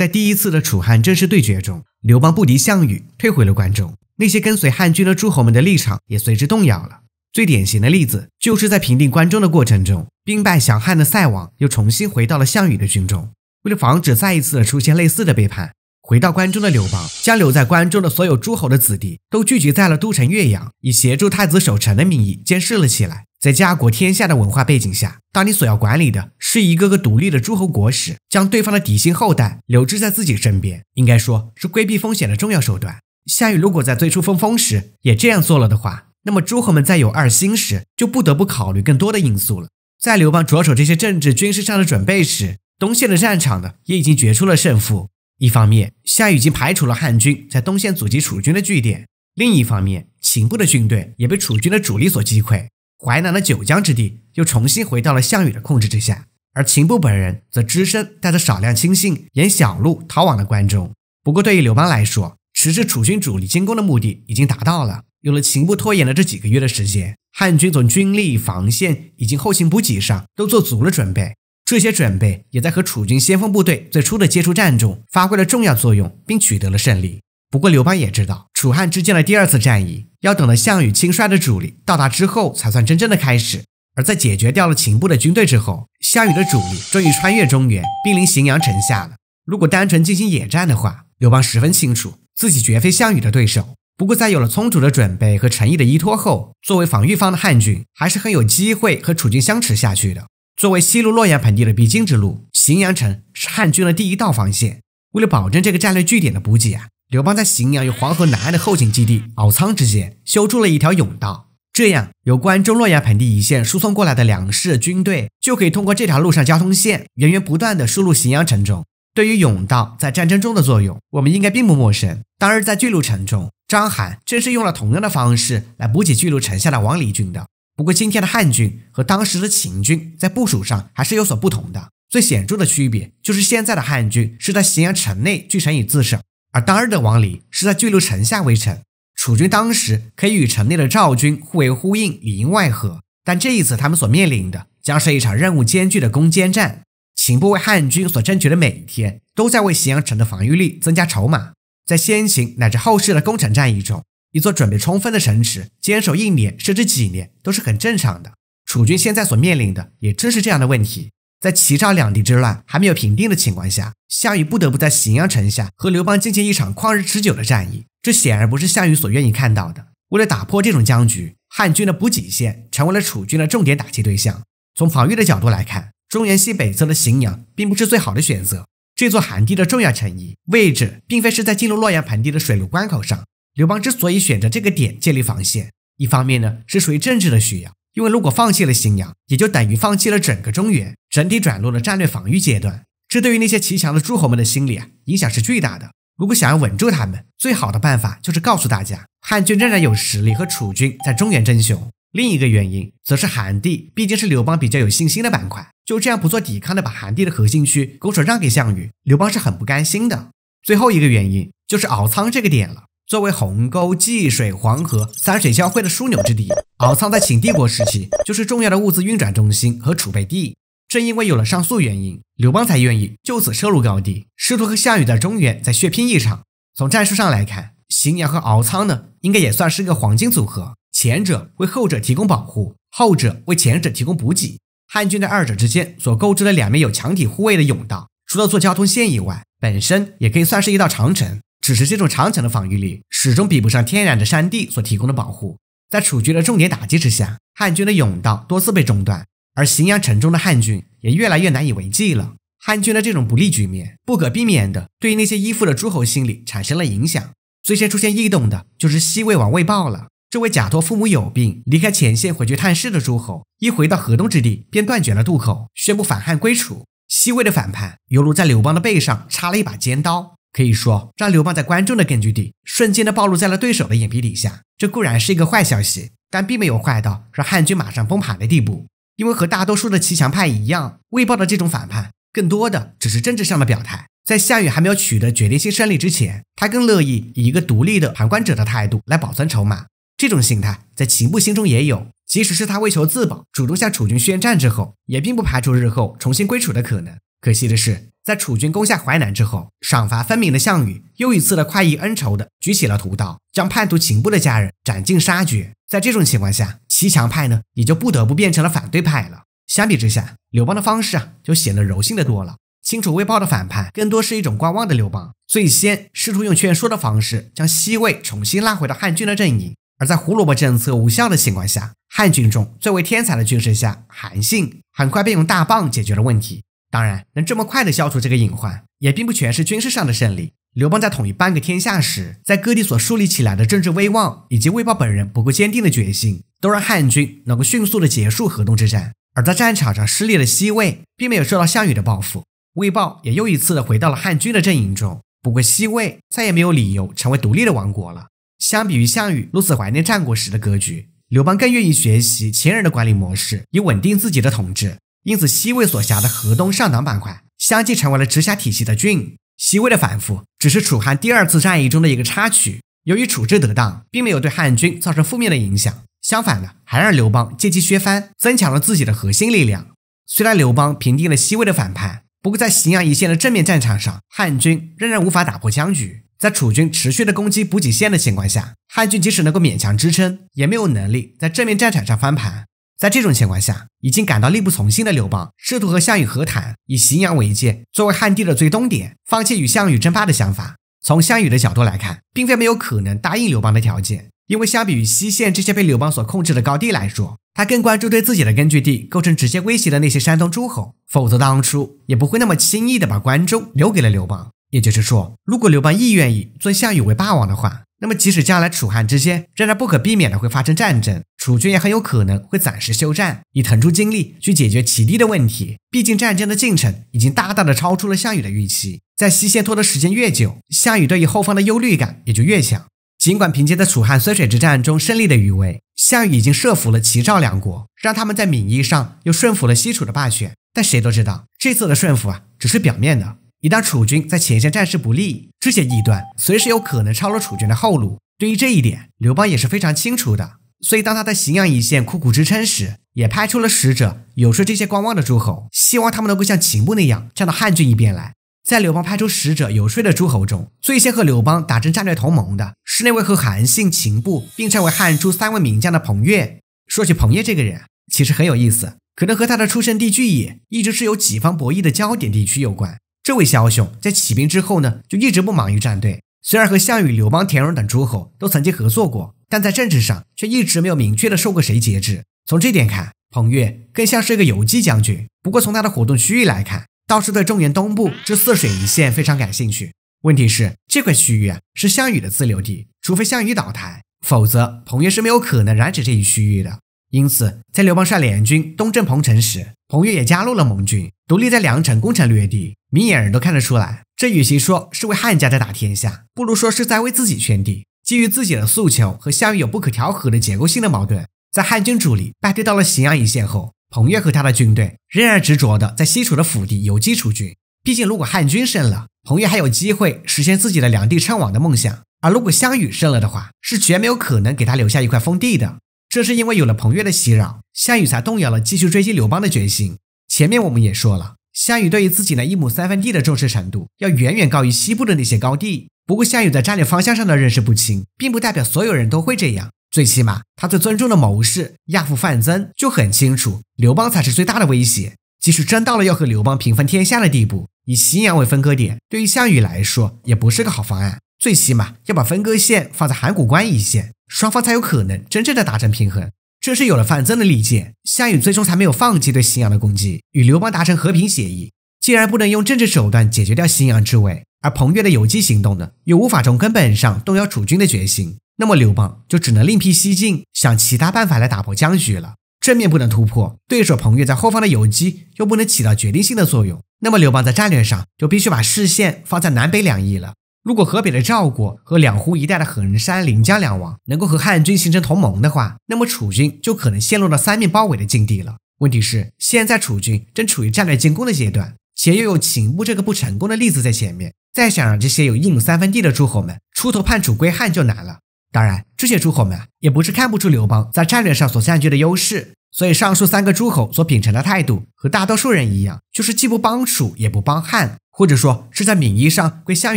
在第一次的楚汉正式对决中，刘邦不敌项羽，退回了关中。那些跟随汉军的诸侯们的立场也随之动摇了。最典型的例子，就是在平定关中的过程中，兵败降汉的塞王又重新回到了项羽的军中。为了防止再一次的出现类似的背叛。回到关中的刘邦，将留在关中的所有诸侯的子弟都聚集在了都城岳阳，以协助太子守城的名义监视了起来。在家国天下的文化背景下，当你所要管理的是一个个独立的诸侯国时，将对方的嫡系后代留置在自己身边，应该说是规避风险的重要手段。夏禹如果在最初封封时也这样做了的话，那么诸侯们在有二心时，就不得不考虑更多的因素了。在刘邦着手这些政治军事上的准备时，东线的战场呢，也已经决出了胜负。一方面，项羽已经排除了汉军在东线阻击楚军的据点；另一方面，秦部的军队也被楚军的主力所击溃，淮南的九江之地又重新回到了项羽的控制之下。而秦部本人则只身带着少量亲信，沿小路逃往了关中。不过，对于刘邦来说，迟滞楚军主力进攻的目的已经达到了。有了秦部拖延了这几个月的时间，汉军从军力、防线以及后勤补给上都做足了准备。这些准备也在和楚军先锋部队最初的接触战中发挥了重要作用，并取得了胜利。不过，刘邦也知道，楚汉之间的第二次战役要等到项羽亲率的主力到达之后才算真正的开始。而在解决掉了秦部的军队之后，项羽的主力终于穿越中原，兵临荥阳城下了。如果单纯进行野战的话，刘邦十分清楚自己绝非项羽的对手。不过，在有了充足的准备和诚意的依托后，作为防御方的汉军还是很有机会和楚军相持下去的。作为西路洛阳盆地的必经之路，荥阳城是汉军的第一道防线。为了保证这个战略据点的补给啊，刘邦在荥阳与黄河南岸的后勤基地敖仓之间修筑了一条甬道。这样，有关中洛阳盆地一线输送过来的粮食、军队就可以通过这条路上交通线，源源不断的输入荥阳城中。对于甬道在战争中的作用，我们应该并不陌生。当日，在巨鹿城中，章邯正是用了同样的方式来补给巨鹿城下的王离军的。不过，今天的汉军和当时的秦军在部署上还是有所不同的。最显著的区别就是，现在的汉军是在咸阳城内据城以自守，而当日的王离是在巨鹿城下围城。楚军当时可以与城内的赵军互为呼应，里应外合。但这一次，他们所面临的将是一场任务艰巨的攻坚战。秦部为汉军所争取的每一天，都在为咸阳城的防御力增加筹码。在先秦乃至后世的攻城战役中，一座准备充分的城池，坚守一年甚至几年都是很正常的。楚军现在所面临的也正是这样的问题。在齐赵两地之乱还没有平定的情况下，项羽不得不在荥阳城下和刘邦进行一场旷日持久的战役。这显然不是项羽所愿意看到的。为了打破这种僵局，汉军的补给线成为了楚军的重点打击对象。从防御的角度来看，中原西北侧的荥阳并不是最好的选择。这座寒地的重要城邑，位置并非是在进入洛阳盆地的水陆关口上。刘邦之所以选择这个点建立防线，一方面呢是属于政治的需要，因为如果放弃了荥阳，也就等于放弃了整个中原，整体转入了战略防御阶段，这对于那些齐强的诸侯们的心理啊影响是巨大的。如果想要稳住他们，最好的办法就是告诉大家，汉军仍然有实力和楚军在中原争雄。另一个原因则是韩地毕竟是刘邦比较有信心的板块，就这样不做抵抗的把韩地的核心区拱手让给项羽，刘邦是很不甘心的。最后一个原因就是敖仓这个点了。作为鸿沟、济水、黄河三水交汇的枢纽之地，敖仓在秦帝国时期就是重要的物资运转中心和储备地。正因为有了上述原因，刘邦才愿意就此设入高地，试图和项羽在中原再血拼一场。从战术上来看，荥阳和敖仓呢，应该也算是一个黄金组合，前者为后者提供保护，后者为前者提供补给。汉军在二者之间所构筑的两面有墙体护卫的甬道，除了做交通线以外，本身也可以算是一道长城。只是这种长城的防御力始终比不上天然的山地所提供的保护，在楚军的重点打击之下，汉军的甬道多次被中断，而荥阳城中的汉军也越来越难以为继了。汉军的这种不利局面，不可避免的对那些依附的诸侯心理产生了影响。最先出现异动的就是西魏王魏豹了。这位假托父母有病离开前线回去探视的诸侯，一回到河东之地，便断绝了渡口，宣布反汉归楚。西魏的反叛，犹如在刘邦的背上插了一把尖刀。可以说，让刘邦在观众的根据地瞬间的暴露在了对手的眼皮底下，这固然是一个坏消息，但并没有坏到让汉军马上崩盘的地步。因为和大多数的骑墙派一样，魏豹的这种反叛，更多的只是政治上的表态。在项羽还没有取得决定性胜利之前，他更乐意以一个独立的旁观者的态度来保存筹码。这种心态在秦牧心中也有，即使是他为求自保，主动向楚军宣战之后，也并不排除日后重新归楚的可能。可惜的是。在楚军攻下淮南之后，赏罚分明的项羽又一次的快意恩仇的举起了屠刀，将叛徒秦部的家人斩尽杀绝。在这种情况下，齐强派呢也就不得不变成了反对派了。相比之下，刘邦的方式啊就显得柔性的多了。清楚魏豹的反叛更多是一种观望的。刘邦最先试图用劝说的方式将西魏重新拉回到汉军的阵营，而在胡萝卜政策无效的情况下，汉军中最为天才的军事家韩信很快便用大棒解决了问题。当然，能这么快的消除这个隐患，也并不全是军事上的胜利。刘邦在统一半个天下时，在各地所树立起来的政治威望，以及魏豹本人不够坚定的决心，都让汉军能够迅速的结束河东之战。而在战场上失利的西魏，并没有受到项羽的报复，魏豹也又一次的回到了汉军的阵营中。不过，西魏再也没有理由成为独立的王国了。相比于项羽如此怀念战国时的格局，刘邦更愿意学习秦人的管理模式，以稳定自己的统治。因此，西魏所辖的河东上党板块相继成为了直辖体系的郡。西魏的反复只是楚汉第二次战役中的一个插曲，由于处置得当，并没有对汉军造成负面的影响。相反的，还让刘邦借机削藩，增强了自己的核心力量。虽然刘邦平定了西魏的反叛，不过在荥阳一线的正面战场上，汉军仍然无法打破僵局。在楚军持续的攻击补给线的情况下，汉军即使能够勉强支撑，也没有能力在正面战场上翻盘。在这种情况下，已经感到力不从心的刘邦，试图和项羽和谈，以荥阳为界作为汉地的最东点，放弃与项羽争霸的想法。从项羽的角度来看，并非没有可能答应刘邦的条件，因为相比于西线这些被刘邦所控制的高地来说，他更关注对自己的根据地构成直接威胁的那些山东诸侯，否则当初也不会那么轻易的把关中留给了刘邦。也就是说，如果刘邦亦愿意尊项羽为霸王的话，那么即使将来楚汉之间仍然不可避免的会发生战争，楚军也很有可能会暂时休战，以腾出精力去解决齐地的问题。毕竟战争的进程已经大大的超出了项羽的预期，在西线拖的时间越久，项羽对于后方的忧虑感也就越强。尽管凭借在楚汉睢水之战中胜利的余威，项羽已经设伏了齐赵两国，让他们在名义上又顺服了西楚的霸权，但谁都知道这次的顺服啊，只是表面的。一旦楚军在前线战事不利，这些异端随时有可能抄了楚军的后路。对于这一点，刘邦也是非常清楚的。所以，当他在荥阳一线苦苦支撑时，也派出了使者游说这些观望的诸侯，希望他们能够像秦部那样站到汉军一边来。在刘邦派出使者游说的诸侯中，最先和刘邦达成战略同盟的是那位和韩信、秦部并称为汉初三位名将的彭越。说起彭越这个人，其实很有意思，可能和他的出生地巨野一直是由几方博弈的焦点地区有关。这位枭雄在起兵之后呢，就一直不忙于战队。虽然和项羽、刘邦、田荣等诸侯都曾经合作过，但在政治上却一直没有明确的受过谁节制。从这点看，彭越更像是一个游击将军。不过从他的活动区域来看，倒是对中原东部这泗水一线非常感兴趣。问题是这块区域啊，是项羽的自留地。除非项羽倒台，否则彭越是没有可能染指这一区域的。因此，在刘邦率联军东征彭城时，彭越也加入了盟军，独立在梁城攻城掠地。明眼人都看得出来，这与其说是为汉家在打天下，不如说是在为自己圈地。基于自己的诉求和项羽有不可调和的结构性的矛盾，在汉军主力败退到了荥阳一线后，彭越和他的军队仍然执着的在西楚的腹地游击楚军。毕竟，如果汉军胜了，彭越还有机会实现自己的梁地称王的梦想；而如果项羽胜了的话，是绝没有可能给他留下一块封地的。这是因为有了彭越的袭扰，项羽才动摇了继续追击刘邦的决心。前面我们也说了。项羽对于自己的一亩三分地的重视程度，要远远高于西部的那些高地。不过，项羽在战略方向上的认识不清，并不代表所有人都会这样。最起码，他最尊重的谋士亚父范增就很清楚，刘邦才是最大的威胁。即使真到了要和刘邦平分天下的地步，以荥阳为分割点，对于项羽来说也不是个好方案。最起码要把分割线放在函谷关一线，双方才有可能真正的达成平衡。这是有了范增的利剑，项羽最终才没有放弃对荥阳的攻击，与刘邦达成和平协议。既然不能用政治手段解决掉荥阳之围，而彭越的游击行动呢，又无法从根本上动摇楚军的决心，那么刘邦就只能另辟蹊径，想其他办法来打破僵局了。正面不能突破，对手彭越在后方的游击又不能起到决定性的作用，那么刘邦在战略上就必须把视线放在南北两翼了。如果河北的赵国和两湖一带的衡山、临江两王能够和汉军形成同盟的话，那么楚军就可能陷入到三面包围的境地了。问题是，现在楚军正处于战略进攻的阶段，且又有秦末这个不成功的例子在前面，再想让这些有一亩三分地的诸侯们出头叛楚归汉就难了。当然，这些诸侯们也不是看不出刘邦在战略上所占据的优势，所以上述三个诸侯所秉承的态度和大多数人一样，就是既不帮楚也不帮汉。或者说是在名义上归项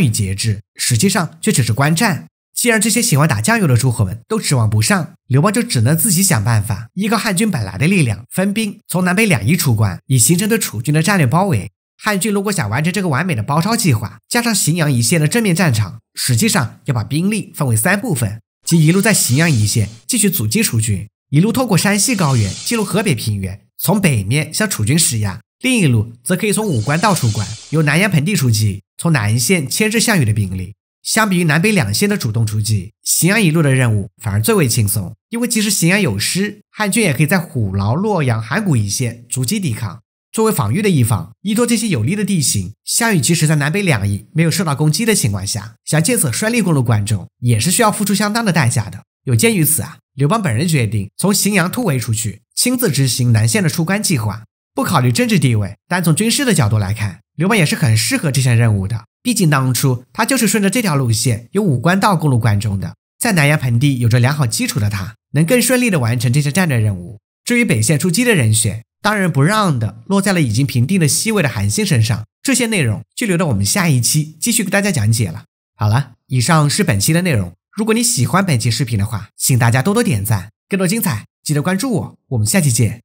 羽节制，实际上却只是观战。既然这些喜欢打酱油的诸侯们都指望不上，刘邦就只能自己想办法，依靠汉军本来的力量，分兵从南北两翼出关，以形成对楚军的战略包围。汉军如果想完成这个完美的包抄计划，加上荥阳一线的正面战场，实际上要把兵力分为三部分：即一路在荥阳一线继续阻击楚军，一路透过山西高原进入河北平原，从北面向楚军施压。另一路则可以从武关到楚关，由南阳盆地出击，从南线牵制项羽的兵力。相比于南北两线的主动出击，荥阳一路的任务反而最为轻松，因为即使荥阳有失，汉军也可以在虎牢、洛阳、函谷一线逐击抵抗，作为防御的一方，依托这些有利的地形，项羽即使在南北两翼没有受到攻击的情况下，想借此率力攻入关中，也是需要付出相当的代价的。有鉴于此啊，刘邦本人决定从荥阳突围出去，亲自执行南线的出关计划。不考虑政治地位，单从军事的角度来看，刘邦也是很适合这项任务的。毕竟当初他就是顺着这条路线由武关道公路关中的，在南阳盆地有着良好基础的他，能更顺利的完成这些战略任务。至于北线出击的人选，当仁不让的落在了已经平定了西魏的韩信身上。这些内容就留到我们下一期继续给大家讲解了。好了，以上是本期的内容。如果你喜欢本期视频的话，请大家多多点赞。更多精彩，记得关注我。我们下期见。